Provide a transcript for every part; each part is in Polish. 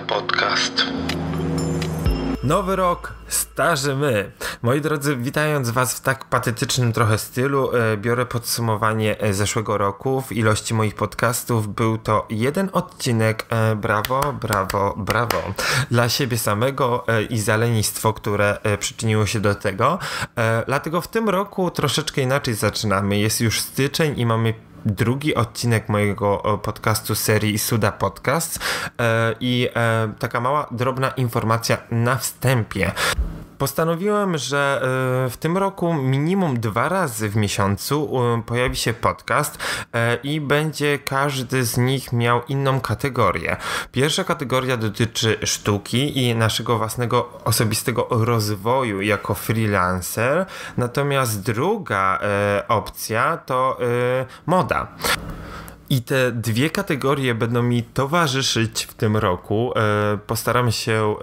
Podcast. Nowy rok, starzy my. Moi drodzy, witając Was w tak patetycznym trochę stylu, e, biorę podsumowanie e, zeszłego roku w ilości moich podcastów. Był to jeden odcinek. E, brawo, brawo, brawo. Dla siebie samego i za lenistwo, które przyczyniło się do tego. Dlatego w tym roku troszeczkę inaczej zaczynamy. Jest już styczeń i mamy drugi odcinek mojego e, podcastu serii Suda Podcast e, i e, taka mała, drobna informacja na wstępie postanowiłem, że w tym roku minimum dwa razy w miesiącu pojawi się podcast i będzie każdy z nich miał inną kategorię. Pierwsza kategoria dotyczy sztuki i naszego własnego osobistego rozwoju jako freelancer, natomiast druga opcja to moda सकता I te dwie kategorie będą mi towarzyszyć w tym roku. E, postaram się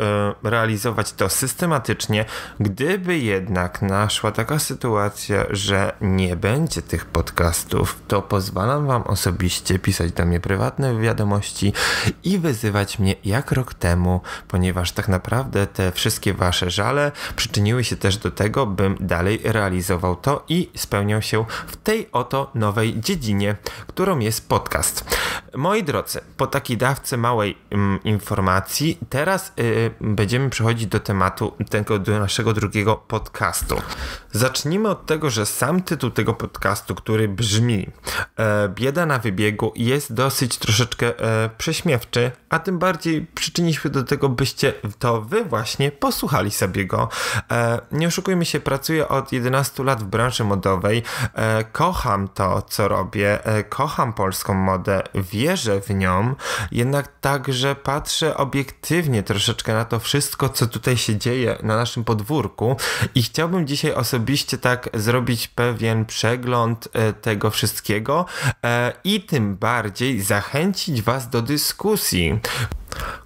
e, realizować to systematycznie. Gdyby jednak naszła taka sytuacja, że nie będzie tych podcastów, to pozwalam Wam osobiście pisać do mnie prywatne wiadomości i wyzywać mnie jak rok temu, ponieważ tak naprawdę te wszystkie Wasze żale przyczyniły się też do tego, bym dalej realizował to i spełniał się w tej oto nowej dziedzinie, którą jest podcast podcast. Moi drodzy, po takiej dawce małej m, mm, informacji, teraz y, będziemy przechodzić do tematu tego do naszego drugiego podcastu. Zacznijmy od tego, że sam tytuł tego podcastu, który brzmi e, Bieda na wybiegu, jest dosyć troszeczkę e, prześmiewczy, a tym bardziej przyczyni się do tego, byście to wy właśnie posłuchali sobie go. E, nie oszukujmy się, pracuję od 11 lat w branży modowej. E, kocham to, co robię, e, kocham Polskę modę, wierzę w nią, jednak także patrzę obiektywnie troszeczkę na to wszystko, co tutaj się dzieje na naszym podwórku i chciałbym dzisiaj osobiście tak zrobić pewien przegląd e, tego wszystkiego e, i tym bardziej zachęcić Was do dyskusji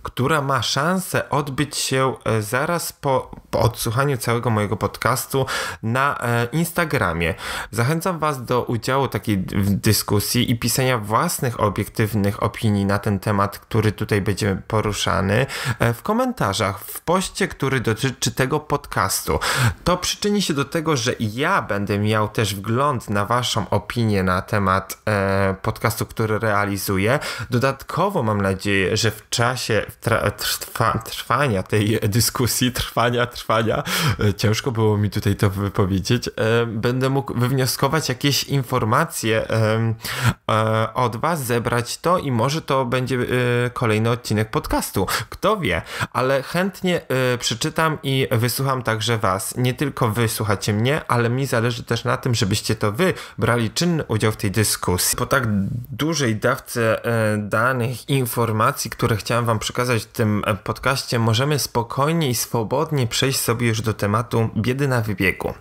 która ma szansę odbyć się e, zaraz po, po odsłuchaniu całego mojego podcastu na e, Instagramie. Zachęcam Was do udziału takiej w dyskusji i pisania własnych obiektywnych opinii na ten temat, który tutaj będzie poruszany e, w komentarzach, w poście, który dotyczy tego podcastu. To przyczyni się do tego, że ja będę miał też wgląd na Waszą opinię na temat podcastu, który realizuję. Dodatkowo mam nadzieję, że w czasie czasie tra, trwa, trwania tej dyskusji, trwania, trwania, e, ciężko było mi tutaj to wypowiedzieć, e, będę mógł wywnioskować jakieś informacje e, od Was, zebrać to i może to będzie kolejny odcinek podcastu. Kto wie, ale chętnie przeczytam i wysłucham także Was. Nie tylko Wy słuchacie mnie, ale mi zależy też na tym, żebyście to Wy brali czynny udział w tej dyskusji. Po tak dużej dawce danych, informacji, które chciałem chciałem Wam przekazać w tym e, podcaście, możemy spokojnie i swobodnie przejść sobie już do tematu biedy na wybiegu.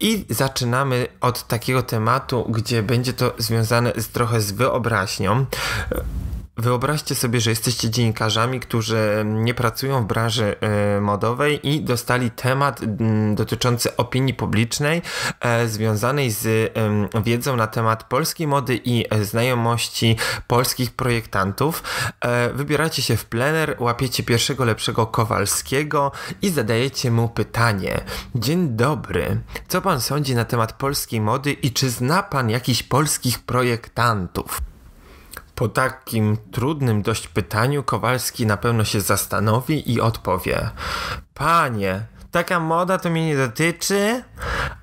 I zaczynamy od takiego tematu, gdzie będzie to związane z, trochę z wyobraźnią. Wyobraźcie sobie, że jesteście dziennikarzami, którzy nie pracują w branży e, modowej i dostali temat dotyczący opinii publicznej e, związanej z wiedzą na temat polskiej mody i e, znajomości polskich projektantów. Wybieracie się w plener, łapiecie pierwszego lepszego Kowalskiego i zadajecie mu pytanie. Dzień dobry. Co pan sądzi na temat polskiej mody i czy zna pan jakichś polskich projektantów? Po takim trudnym dość pytaniu Kowalski na pewno się zastanowi i odpowie: Panie, taka moda to mnie nie dotyczy.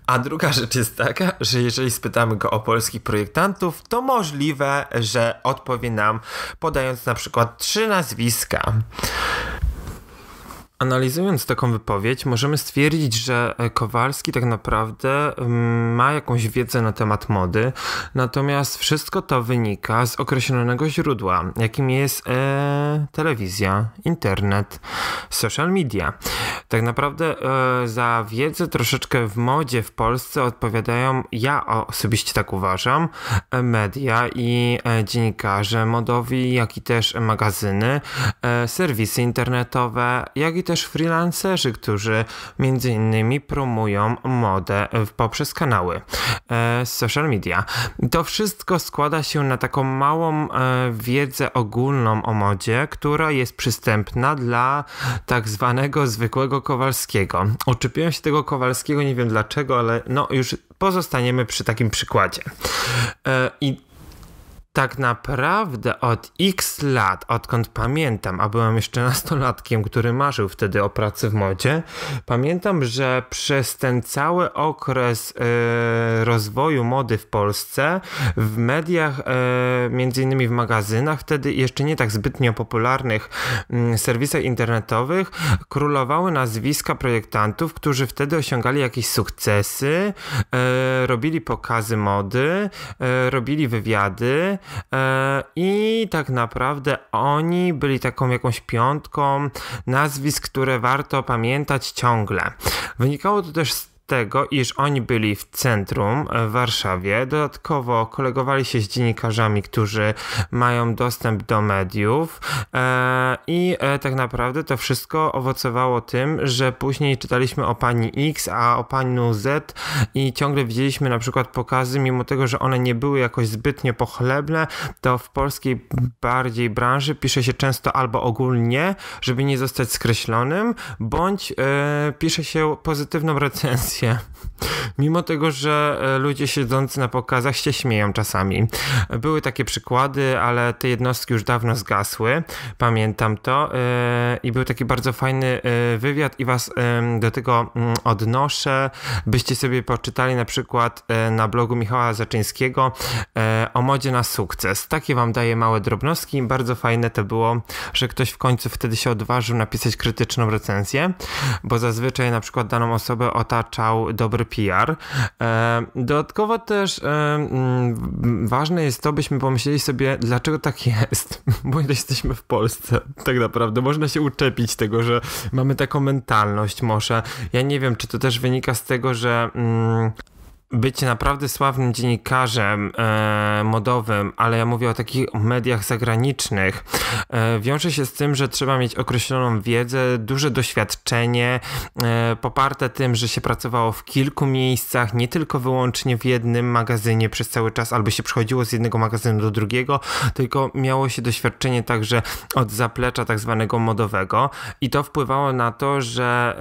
A druga rzecz jest taka, że jeżeli spytamy go o polskich projektantów, to możliwe, że odpowie nam podając na przykład trzy nazwiska. Analizując taką wypowiedź, możemy stwierdzić, że e, Kowalski tak naprawdę mm, ma jakąś wiedzę na temat mody, natomiast wszystko to wynika z określonego źródła, jakim jest e, telewizja, internet, social media. Tak naprawdę e, za wiedzę troszeczkę w modzie w Polsce odpowiadają, ja osobiście tak uważam, e, media i e, dziennikarze modowi, jak i też magazyny, e, serwisy internetowe, jak i też freelancerzy, którzy między innymi promują modę poprzez kanały e, social media. To wszystko składa się na taką małą e, wiedzę ogólną o modzie, która jest przystępna dla tak zwanego zwykłego Kowalskiego. Oczepiłem się tego Kowalskiego, nie wiem dlaczego, ale no już pozostaniemy przy takim przykładzie. E, I tak naprawdę od x lat, odkąd pamiętam, a byłem jeszcze nastolatkiem, który marzył wtedy o pracy w modzie, pamiętam, że przez ten cały okres e, rozwoju mody w Polsce, w mediach, y, między innymi w magazynach, wtedy jeszcze nie tak zbytnio popularnych mm, serwisach internetowych, królowały nazwiska projektantów, którzy wtedy osiągali jakieś sukcesy, e, robili pokazy mody, robili wywiady, E, I tak naprawdę oni byli taką jakąś piątką nazwisk, które warto pamiętać ciągle. Wynikało to też z tego, iż oni byli w centrum e, w Warszawie. Dodatkowo kolegowali się z dziennikarzami, którzy mają dostęp do mediów e, i e, tak naprawdę to wszystko owocowało tym, że później czytaliśmy o pani X, a o paniu Z i ciągle widzieliśmy na przykład pokazy, mimo tego, że one nie były jakoś zbytnio pochlebne, to w polskiej bardziej branży pisze się często albo ogólnie, żeby nie zostać skreślonym, bądź pisze się pozytywną recenzję Mimo tego, że e, ludzie siedzący na pokazach się śmieją czasami. Były takie przykłady, ale te jednostki już dawno zgasły. Pamiętam to. E, I był taki bardzo fajny e, wywiad, i was do tego mm, odnoszę. Byście sobie poczytali na przykład na blogu Michała Zaczyńskiego o modzie na sukces. Takie wam daje małe drobnostki. Bardzo fajne to było, że ktoś w końcu wtedy się odważył napisać krytyczną recenzję, bo zazwyczaj na przykład daną osobę otacza dostał dobry PR. E, dodatkowo też e, mm, ważne jest to, byśmy pomyśleli sobie, dlaczego tak jest, bo jesteśmy w Polsce, tak naprawdę. Można się uczepić tego, że mamy taką mentalność może. Ja nie wiem, czy to też wynika z tego, że mm, bycie naprawdę sławnym dziennikarzem e, modowym, ale ja mówię o takich mediach zagranicznych, e, wiąże się z tym, że trzeba mieć określoną wiedzę, duże doświadczenie, e, poparte tym, że się pracowało w kilku miejscach, nie tylko wyłącznie w jednym magazynie przez cały czas, albo się przechodziło z jednego magazynu do drugiego, tylko miało się doświadczenie także od zaplecza tak zwanego modowego i to wpływało na to, że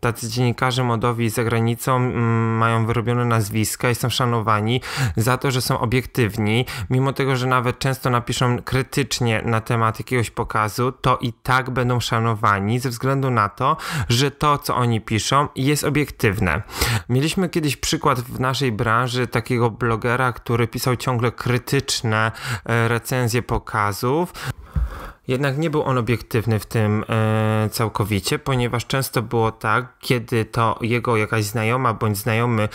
tacy dziennikarze modowi za granicą m, mm, mają wyrobione znane nazwiska i są szanowani za to, że są obiektywni, mimo tego, że nawet często napiszą krytycznie na temat jakiegoś pokazu, to i tak będą szanowani ze względu na to, że to, co oni piszą, jest obiektywne. Mieliśmy kiedyś przykład w naszej branży takiego blogera, który pisał ciągle krytyczne e, recenzje pokazów. Jednak nie był on obiektywny w tym e, całkowicie, ponieważ często było tak, kiedy to jego jakaś znajoma bądź znajomy e,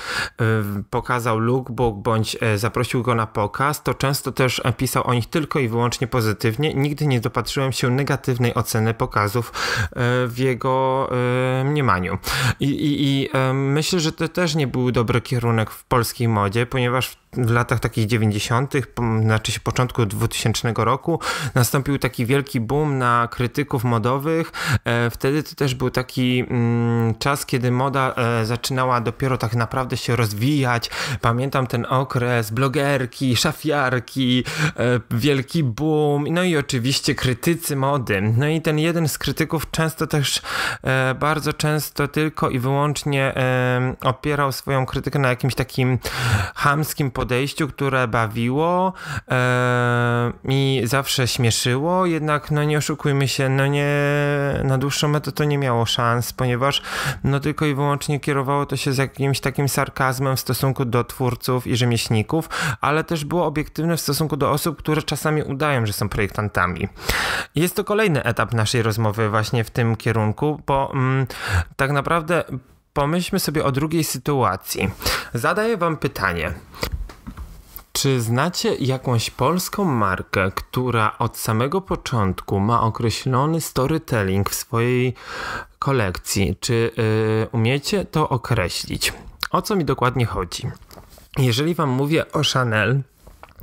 pokazał lookbook bądź e, zaprosił go na pokaz, to często też e, pisał o nich tylko i wyłącznie pozytywnie. Nigdy nie dopatrzyłem się negatywnej oceny pokazów e, w jego e, mniemaniu. I, i, i myślę, że to też nie był dobry kierunek w polskiej modzie, ponieważ w latach takich 90., znaczy się początku 2000 roku, nastąpił taki wielki boom na krytyków modowych. E, wtedy to też był taki mm, czas, kiedy moda e, zaczynała dopiero tak naprawdę się rozwijać. Pamiętam ten okres blogerki, szafiarki, e, wielki boom, no i oczywiście krytycy mody. No i ten jeden z krytyków często też, bardzo często tylko i wyłącznie opierał swoją krytykę na jakimś takim hamskim podejściu, które bawiło e, i zawsze śmieszyło, jednak no nie oszukujmy się, no nie, na dłuższą metę to nie miało szans, ponieważ no tylko i wyłącznie kierowało to się z jakimś takim sarkazmem w stosunku do twórców i rzemieślników, ale też było obiektywne w stosunku do osób, które czasami udają, że są projektantami. Jest to kolejny etap naszej rozmowy właśnie w tym kierunku, bo mm, tak naprawdę pomyślmy sobie o drugiej sytuacji. Zadaję wam pytanie. Czy znacie jakąś polską markę, która od samego początku ma określony storytelling w swojej kolekcji? Czy yy, umiecie to określić? O co mi dokładnie chodzi? Jeżeli Wam mówię o Chanel,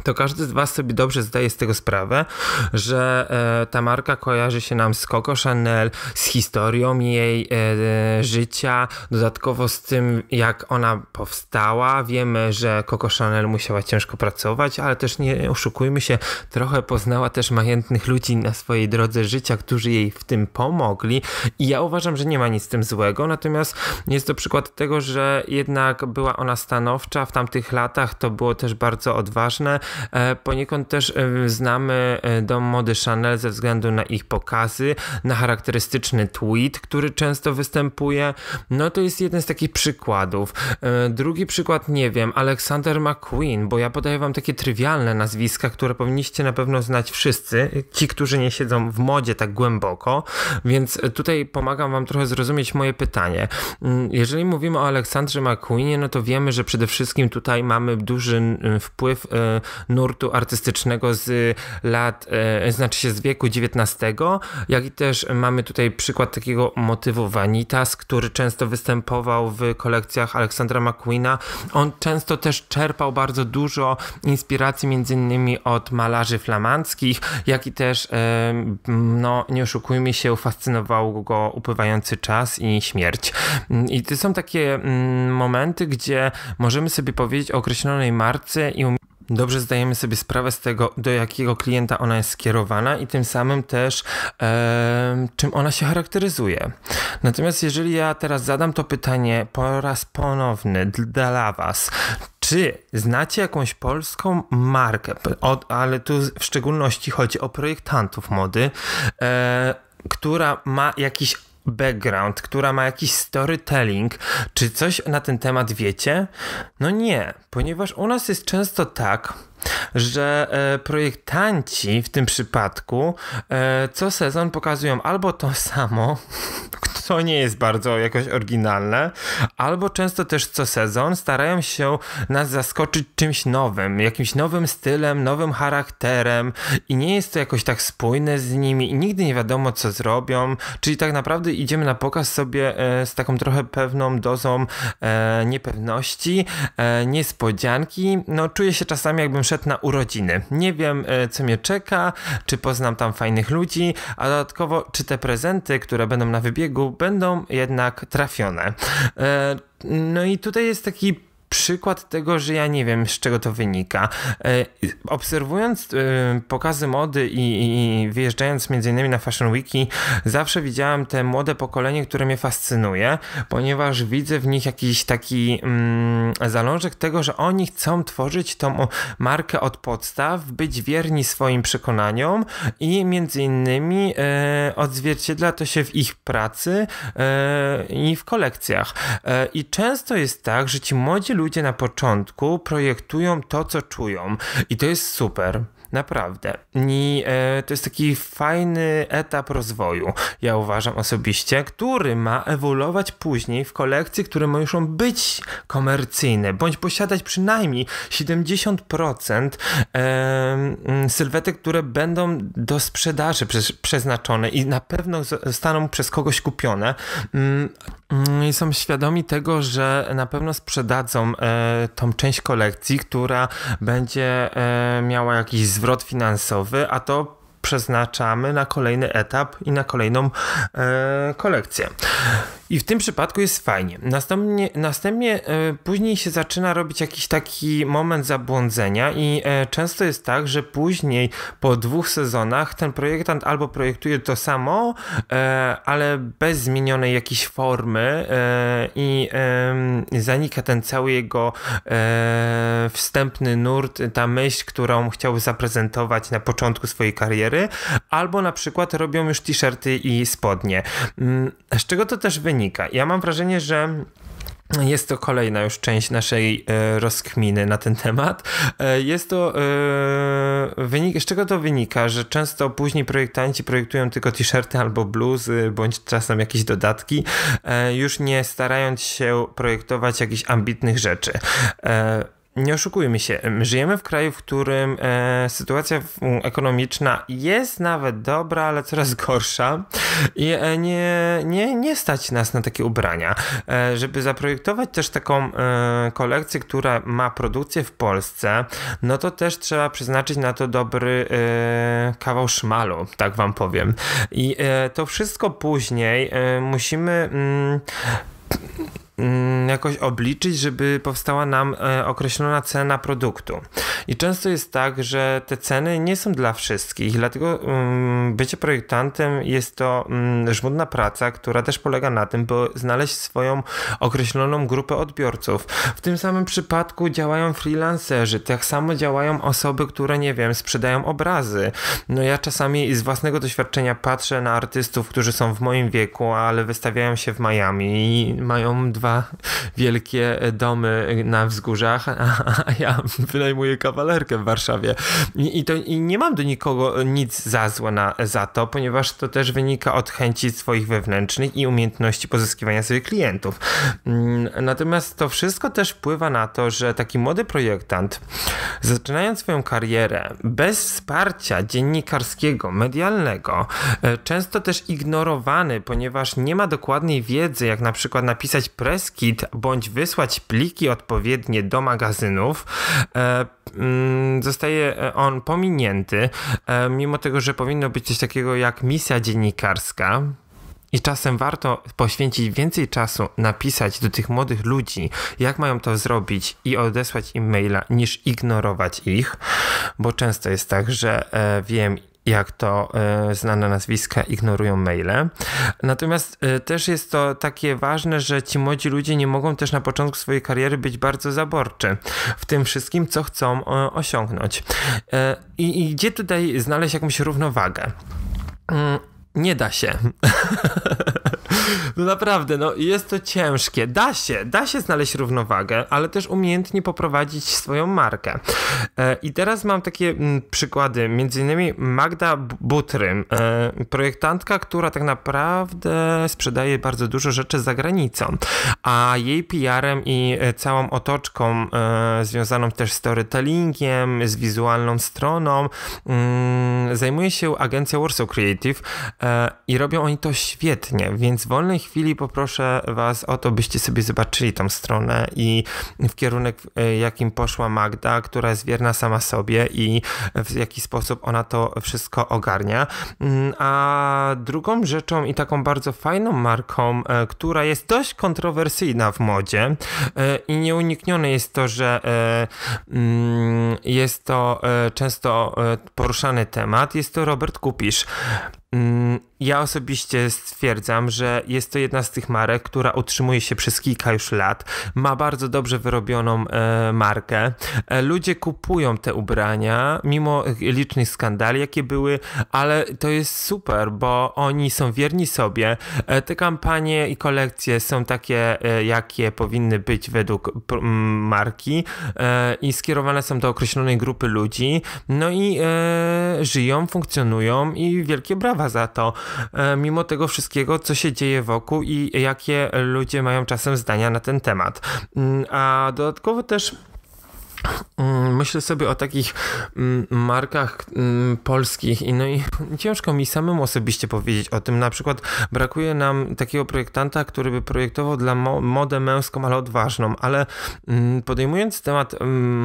to każdy z Was sobie dobrze zdaje z tego sprawę, że e, ta marka kojarzy się nam z Coco Chanel, z historią jej e, życia, dodatkowo z tym, jak ona powstała. Wiemy, że Coco Chanel musiała ciężko pracować, ale też nie oszukujmy się, trochę poznała też majętnych ludzi na swojej drodze życia, którzy jej w tym pomogli. I ja uważam, że nie ma nic z tym złego, natomiast jest to przykład tego, że jednak była ona stanowcza w tamtych latach, to było też bardzo odważne E, poniekąd też e, znamy e, dom mody Chanel ze względu na ich pokazy, na charakterystyczny tweet, który często występuje. No to jest jeden z takich przykładów. Drugi przykład, nie wiem, Alexander McQueen, bo ja podaję wam takie trywialne nazwiska, które powinniście na pewno znać wszyscy, ci, którzy nie siedzą w modzie tak głęboko, więc tutaj pomagam wam trochę zrozumieć moje pytanie. Mm, jeżeli mówimy o Aleksandrze McQueenie, no to wiemy, że przede wszystkim tutaj mamy duży wpływ nurtu artystycznego z lat, e, znaczy się z wieku XIX, jak i też mamy tutaj przykład takiego motywu vanitas, który często występował w kolekcjach Aleksandra McQueena. On często też czerpał bardzo dużo inspiracji między innymi od malarzy flamandzkich, jak i też, e, no nie oszukujmy się, fascynował go upływający czas i śmierć. I to są takie mm, momenty, gdzie możemy sobie powiedzieć o określonej marce i dobrze zdajemy sobie sprawę z tego, do jakiego klienta ona jest skierowana i tym samym też e, czym ona się charakteryzuje. Natomiast jeżeli ja teraz zadam to pytanie po raz ponowny dla Was, czy znacie jakąś polską markę, Od, ale tu w szczególności chodzi o projektantów mody, e, która ma jakiś background, która ma jakiś storytelling, czy coś na ten temat wiecie? No nie, ponieważ u nas jest często tak, że e, projektanci w tym przypadku e, co sezon pokazują albo to samo, co nie jest bardzo jakoś oryginalne, albo często też co sezon starają się nas zaskoczyć czymś nowym, jakimś nowym stylem, nowym charakterem i nie jest to jakoś tak spójne z nimi i nigdy nie wiadomo co zrobią, czyli tak naprawdę idziemy na pokaz sobie e, z taką trochę pewną dozą niepewności, niespodzianki, no czuję się czasami jakbym szedł na urodziny. Nie wiem, e, co mnie czeka, czy poznam tam fajnych ludzi, a dodatkowo, czy te prezenty, które będą na wybiegu, będą jednak trafione. E, no i tutaj jest taki przykład tego, że ja nie wiem, z czego to wynika. E, obserwując e, pokazy mody i, wyjeżdżając między innymi na Fashion Weeki, zawsze widziałem te młode pokolenie, które mnie fascynuje, ponieważ widzę w nich jakiś taki mm, zalążek tego, że oni chcą tworzyć tą markę od podstaw, być wierni swoim przekonaniom i między innymi e, odzwierciedla to się w ich pracy e, i w kolekcjach. E, I często jest tak, że ci młodzi ludzie na początku projektują to, co czują i to jest super. Naprawdę. I e, to jest taki fajny etap rozwoju, ja uważam osobiście, który ma ewoluować później w kolekcje, które muszą być komercyjne, bądź posiadać przynajmniej 70% e, sylwetek, które będą do sprzedaży przeznaczone i na pewno zostaną przez kogoś kupione. Mm, mm, I są świadomi tego, że na pewno sprzedadzą e, tą część kolekcji, która będzie e, miała jakiś zwrot finansowy, a to przeznaczamy na kolejny etap i na kolejną e, kolekcję. I w tym przypadku jest fajnie. Następnie, następnie e, później się zaczyna robić jakiś taki moment zabłądzenia i e, często jest tak, że później po dwóch sezonach ten projektant albo projektuje to samo, e, ale bez zmienionej jakiejś formy i zanika ten cały jego wstępny nurt, ta myśl, którą chciał zaprezentować na początku swojej kariery, albo na przykład robią już t-shirty i spodnie. Mm, z czego to też wynika? wynika. Ja mam wrażenie, że jest to kolejna już część naszej e, rozkminy na ten temat. E, jest to e, wynik, z czego to wynika, że często później projektanci projektują tylko t-shirty albo bluzy, bądź czasem jakieś dodatki, e, już nie starając się projektować jakichś ambitnych rzeczy. E, nie oszukujmy się, żyjemy w kraju, w którym e, sytuacja ekonomiczna jest nawet dobra, ale coraz gorsza i e, nie, nie, nie stać nas na takie ubrania. E, żeby zaprojektować też taką e, kolekcję, która ma produkcję w Polsce, no to też trzeba przeznaczyć na to dobry e, kawał szmalu, tak wam powiem. I e, to wszystko później musimy... Mm, Mm, jakoś obliczyć, żeby powstała nam e, określona cena produktu. I często jest tak, że te ceny nie są dla wszystkich, dlatego mm, bycie projektantem jest to mm, żmudna praca, która też polega na tym, by znaleźć swoją określoną grupę odbiorców. W tym samym przypadku działają freelancerzy, tak samo działają osoby, które, nie wiem, sprzedają obrazy. No ja czasami z własnego doświadczenia patrzę na artystów, którzy są w moim wieku, ale wystawiają się w Miami i mają dwa dwa wielkie e, domy na wzgórzach, a ja wynajmuję kawalerkę w Warszawie. I, to, i nie mam do nikogo nic za złe na, za to, ponieważ to też wynika od chęci swoich wewnętrznych i umiejętności pozyskiwania sobie klientów. Mm, natomiast to wszystko też wpływa na to, że taki młody projektant, zaczynając swoją karierę bez wsparcia dziennikarskiego, medialnego, e, często też ignorowany, ponieważ nie ma dokładnej wiedzy, jak na przykład napisać presję, Beskid bądź wysłać pliki odpowiednie do magazynów, e, mm, zostaje e, on pominięty, e, mimo tego, że powinno być coś takiego jak misja dziennikarska. I czasem warto poświęcić więcej czasu napisać do tych młodych ludzi, jak mają to zrobić i odesłać im maila, niż ignorować ich, bo często jest tak, że wiem, jak to e, znane nazwiska ignorują maile. Natomiast e, też jest to takie ważne, że ci młodzi ludzie nie mogą też na początku swojej kariery być bardzo zaborczy w tym wszystkim, co chcą e, osiągnąć. I, i gdzie tutaj znaleźć jakąś równowagę? Mm, nie da się. No naprawdę, no jest to ciężkie. Da się, da się znaleźć równowagę, ale też umiejętnie poprowadzić swoją markę. E, I teraz mam takie mm, przykłady, między innymi Magda Butrym, e, projektantka, która tak naprawdę sprzedaje bardzo dużo rzeczy za granicą, a jej PR-em i e, całą otoczką związaną też z storytellingiem, z wizualną stroną mm, zajmuje się agencja Warsaw Creative i robią oni to świetnie, więc wolnej chwili poproszę Was o to, byście sobie zobaczyli tą stronę i w kierunek, e, jakim poszła Magda, która jest wierna sama sobie i w jaki sposób ona to wszystko ogarnia. Mm, a drugą rzeczą i taką bardzo fajną marką, e, która jest dość kontrowersyjna w modzie e, i nieuniknione jest to, że mm, jest to często poruszany temat, jest to Robert Kupisz. Mm, ja osobiście stwierdzam, że jest to jedna z tych marek, która utrzymuje się przez kilka już lat. Ma bardzo dobrze wyrobioną e, markę. E, ludzie kupują te ubrania, mimo licznych skandali, jakie były, ale to jest super, bo oni są wierni sobie. E, te kampanie i kolekcje są takie, e, jakie powinny być według marki e, i skierowane są do określonej grupy ludzi. No i e, żyją, funkcjonują i wielkie brawo za to, e, mimo tego wszystkiego, co się dzieje wokół i jakie ludzie mają czasem zdania na ten temat. Mm, a dodatkowo też Mm, myślę sobie o takich mm, markach mm, polskich i no i ciężko mi samemu osobiście powiedzieć o tym. Na przykład brakuje nam takiego projektanta, który by projektował dla modę męską, ale odważną, ale podejmując temat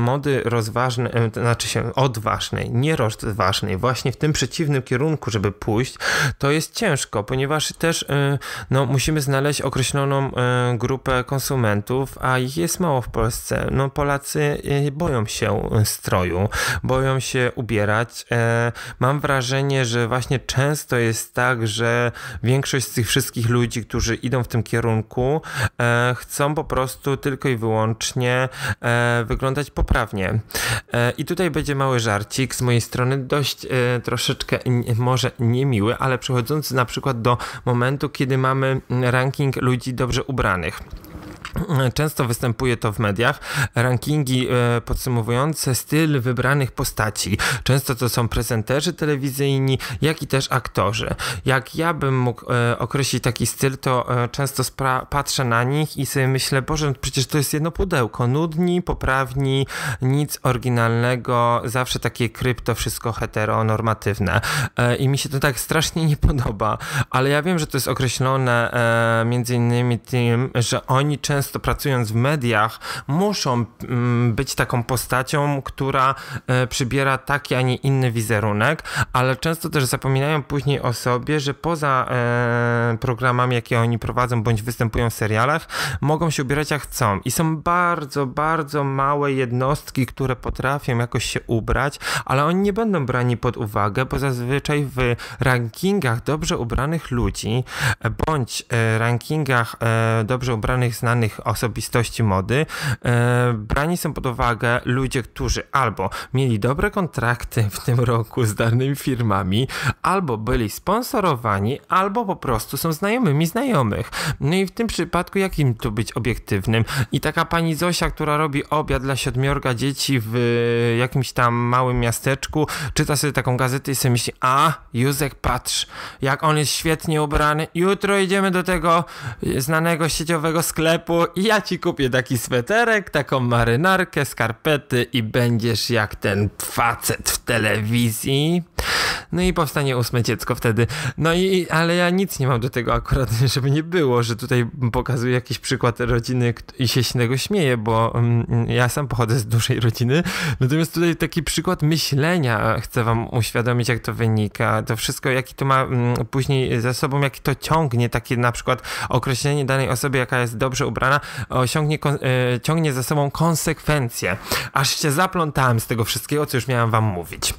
mody rozważnej, e, znaczy się odważnej, nie rozważnej, właśnie w tym przeciwnym kierunku, żeby pójść, to jest ciężko, ponieważ też e, no, musimy znaleźć określoną e, grupę konsumentów, a ich jest mało w Polsce. No Polacy nie boją się e, stroju, boją się ubierać. E, mam wrażenie, że właśnie często jest tak, że większość z tych wszystkich ludzi, którzy idą w tym kierunku, e, chcą po prostu tylko i wyłącznie wyglądać poprawnie. I tutaj będzie mały żarcik z mojej strony, dość troszeczkę może niemiły, ale przechodzący na przykład do momentu, kiedy mamy ranking ludzi dobrze ubranych. Często występuje to w mediach. Rankingi e, podsumowujące styl wybranych postaci. Często to są prezenterzy telewizyjni, jak i też aktorzy. Jak ja bym mógł e, określić taki styl, to e, często patrzę na nich i sobie myślę, Boże, no przecież to jest jedno pudełko. Nudni, poprawni, nic oryginalnego, zawsze takie krypto, wszystko heteronormatywne. I mi się to tak strasznie nie podoba, ale ja wiem, że to jest określone między innymi tym, że oni często często pracując w mediach, muszą mm, być taką postacią, która e, przybiera taki, a nie inny wizerunek, ale często też zapominają później o sobie, że poza e, programami, jakie oni prowadzą bądź występują w serialach, mogą się ubierać jak chcą. I są bardzo, bardzo małe jednostki, które potrafią jakoś się ubrać, ale oni nie będą brani pod uwagę, bo zazwyczaj w rankingach dobrze ubranych ludzi e, bądź rankingach dobrze ubranych znanych osobistości mody, e, brani są pod uwagę ludzie, którzy albo mieli dobre kontrakty w tym roku z danymi firmami, albo byli sponsorowani, albo po prostu są znajomymi znajomych. No i w tym przypadku jakim tu być obiektywnym? I taka pani Zosia, która robi obiad dla siedmiorga dzieci w e, jakimś tam małym miasteczku, czyta sobie taką gazetę i sobie myśli, a Józek patrz, jak on jest świetnie ubrany, jutro idziemy do tego znanego sieciowego sklepu, i ja ci kupię taki sweterek, taką marynarkę, skarpety i będziesz jak ten facet w telewizji. No i powstanie ósme dziecko wtedy. No i, ale ja nic nie mam do tego akurat, żeby nie było, że tutaj pokazuję jakiś przykład rodziny i się z śmieję, bo mm, mm, ja sam pochodzę z dużej rodziny. Natomiast tutaj taki przykład myślenia chcę wam uświadomić, jak to wynika. To wszystko, jaki to ma mm, później za sobą, jaki to ciągnie, takie na przykład określenie danej osoby, jaka jest dobrze ubrana, osiągnie, e, ciągnie za sobą konsekwencje. Aż się zaplątałem z tego wszystkiego, co już miałem wam mówić.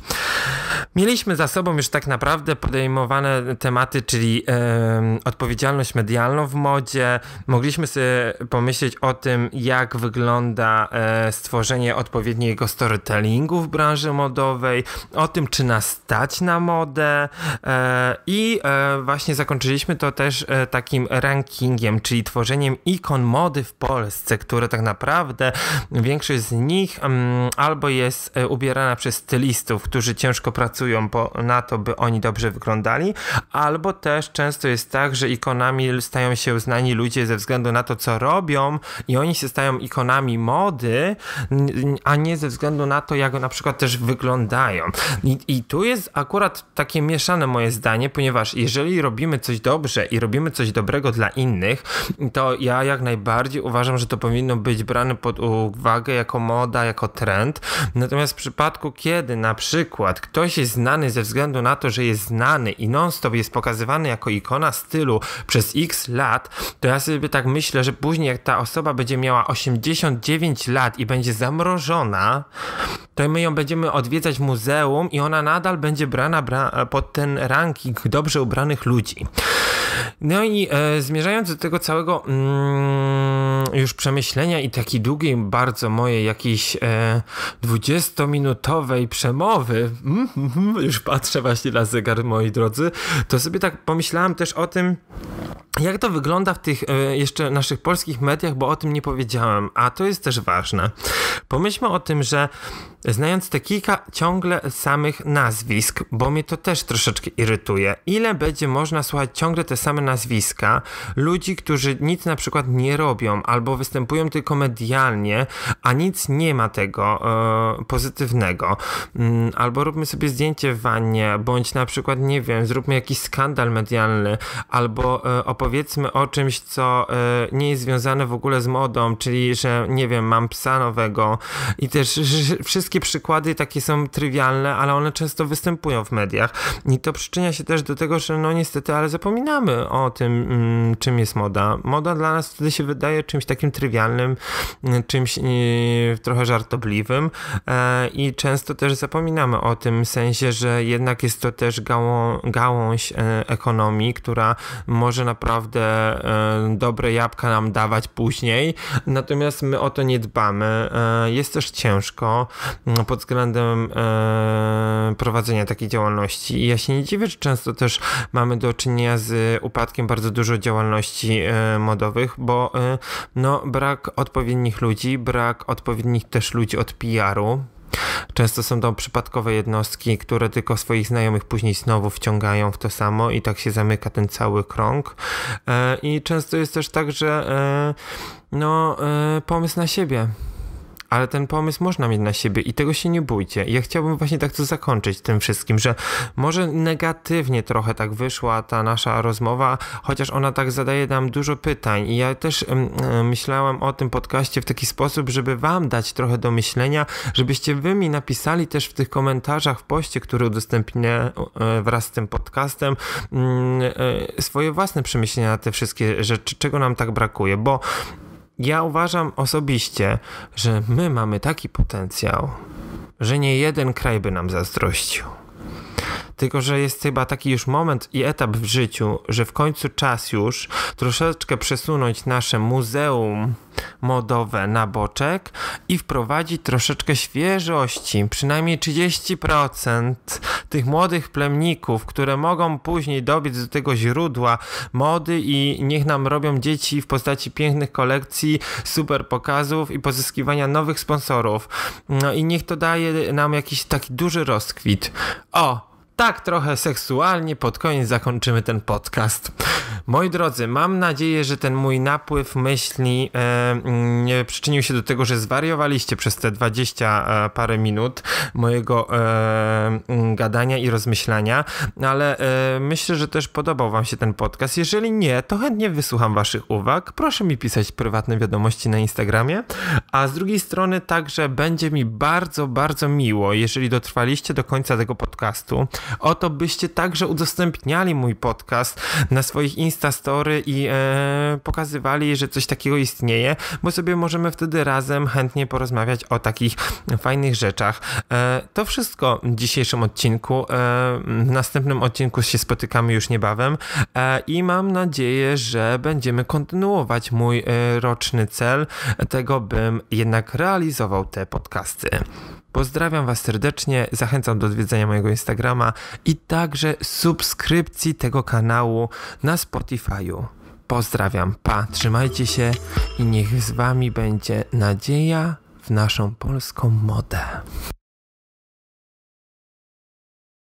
Mieli mieliśmy za sobą już tak naprawdę podejmowane tematy, czyli e, odpowiedzialność medialną w modzie. Mogliśmy sobie pomyśleć o tym, jak wygląda e, stworzenie odpowiedniego storytellingu w branży modowej, o tym, czy nas stać na modę. E, I e, właśnie zakończyliśmy to też e, takim rankingiem, czyli tworzeniem ikon mody w Polsce, które tak naprawdę większość z nich m, mm, albo jest e, ubierana przez stylistów, którzy ciężko pracują, po, na to, by oni dobrze wyglądali, albo też często jest tak, że ikonami stają się znani ludzie ze względu na to, co robią i oni się stają ikonami mody, a nie ze względu na to, jak na przykład też wyglądają. I, i tu jest akurat takie mieszane moje zdanie, ponieważ jeżeli robimy coś dobrze i robimy coś dobrego dla innych, to ja jak najbardziej uważam, że to powinno być brane pod uwagę jako moda, jako trend. Natomiast w przypadku, kiedy na przykład ktoś jest znany znany ze względu na to, że jest znany i non-stop jest pokazywany jako ikona stylu przez x lat, to ja sobie tak myślę, że później jak ta osoba będzie miała 89 lat i będzie zamrożona, to my ją będziemy odwiedzać w muzeum i ona nadal będzie brana bra pod ten ranking dobrze ubranych ludzi. No i e, zmierzając do tego całego... Mm, już przemyślenia i takiej długiej bardzo mojej jakiejś e, 20-minutowej przemowy, mm, mm, mm, już patrzę właśnie na zegar, moi drodzy, to sobie tak pomyślałem też o tym, jak to wygląda w tych e, jeszcze naszych polskich mediach, bo o tym nie powiedziałem, a to jest też ważne. Pomyślmy o tym, że znając te kilka ciągle samych nazwisk, bo mnie to też troszeczkę irytuje, ile będzie można słuchać ciągle te same nazwiska ludzi, którzy nic na przykład nie robią, albo występują tylko medialnie, a nic nie ma tego e, pozytywnego. Mm, albo róbmy sobie zdjęcie w wannie, bądź na przykład, nie wiem, zróbmy jakiś skandal medialny, albo e, opowiedzmy o czymś, co e, nie jest związane w ogóle z modą, czyli że, nie wiem, mam psa nowego i też wszystkie przykłady takie są trywialne, ale one często występują w mediach i to przyczynia się też do tego, że no niestety, ale zapominamy o tym, mm, czym jest moda. Moda dla nas wtedy się wydaje czymś czymś takim trywialnym, mm, czymś yy, trochę żartobliwym e, i często też zapominamy o tym sensie, że jednak jest to też gałą, gałąź e, ekonomii, która może naprawdę e, dobre jabłka nam dawać później, natomiast my o to nie dbamy. Jest też ciężko mm, pod względem prowadzenia takiej działalności i ja się nie dziwię, że często też mamy do czynienia z upadkiem bardzo dużo działalności modowych, bo no brak odpowiednich ludzi, brak odpowiednich też ludzi od PR-u. Często są to przypadkowe jednostki, które tylko swoich znajomych później znowu wciągają w to samo i tak się zamyka ten cały krąg. E, I często jest też tak, że e, no, e, pomysł na siebie ale ten pomysł można mieć na siebie i tego się nie bójcie. Ja chciałbym właśnie tak to zakończyć tym wszystkim, że może negatywnie trochę tak wyszła ta nasza rozmowa, chociaż ona tak zadaje nam dużo pytań i ja też myślałem o tym podcaście w taki sposób, żeby wam dać trochę do myślenia, żebyście wy mi napisali też w tych komentarzach w poście, który udostępnię e, wraz z tym podcastem mm, e, swoje własne przemyślenia na te wszystkie rzeczy, czego nam tak brakuje, bo ja uważam osobiście, że my mamy taki potencjał, że nie jeden kraj by nam zazdrościł tylko że jest chyba taki już moment i etap w życiu, że w końcu czas już troszeczkę przesunąć nasze muzeum modowe na boczek i wprowadzić troszeczkę świeżości, przynajmniej 30% tych młodych plemników, które mogą później dobiec do tego źródła mody i niech nam robią dzieci w postaci pięknych kolekcji, super pokazów i pozyskiwania nowych sponsorów. No i niech to daje nam jakiś taki duży rozkwit. O, tak trochę seksualnie pod koniec zakończymy ten podcast. Moi drodzy, mam nadzieję, że ten mój napływ myśli e, mm, przyczynił się do tego, że zwariowaliście przez te 20 e, parę minut mojego e, mm, gadania i rozmyślania, ale e, myślę, że też podobał Wam się ten podcast. Jeżeli nie, to chętnie wysłucham Waszych uwag. Proszę mi pisać prywatne wiadomości na Instagramie. A z drugiej strony, także będzie mi bardzo, bardzo miło, jeżeli dotrwaliście do końca tego podcastu o to, byście także udostępniali mój podcast na swoich Instastory i e, pokazywali, że coś takiego istnieje, bo sobie możemy wtedy razem chętnie porozmawiać o takich fajnych rzeczach. E, to wszystko w dzisiejszym odcinku. E, w następnym odcinku się spotykamy już niebawem e, i mam nadzieję, że będziemy kontynuować mój e, roczny cel tego, bym jednak realizował te podcasty. Pozdrawiam Was serdecznie, zachęcam do odwiedzenia mojego Instagrama i także subskrypcji tego kanału na Spotify'u. Pozdrawiam, pa, trzymajcie się i niech z Wami będzie nadzieja w naszą polską modę.